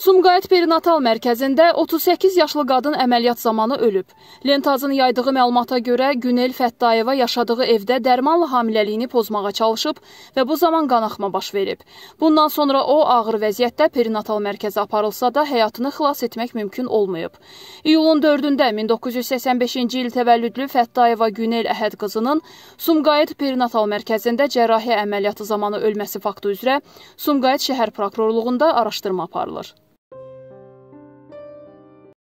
Sumqayıt Perinatal Mərkəzində 38 yaşlı qadın əməliyyat zamanı ölüb. Lentazın yaydığı məlumata görə Günel Fəttayeva yaşadığı evdə dərmanla hamiləliyini pozmağa çalışıb və bu zaman qanaxma baş verib. Bundan sonra o ağır vəziyyətdə perinatal mərkəzə aparılsa da həyatını xilas etmək mümkün olmayıb. İyulun 4-də 1985-ci il təvəllüdlü Fəttayeva Günel Əhəd qızının Sumqayıt Perinatal Mərkəzində cərrahiyyə əməliyyatı zamanı ölməsi faktı üzrə Sumqayıt şəhər prokurorluğunda araşdırma aparılır.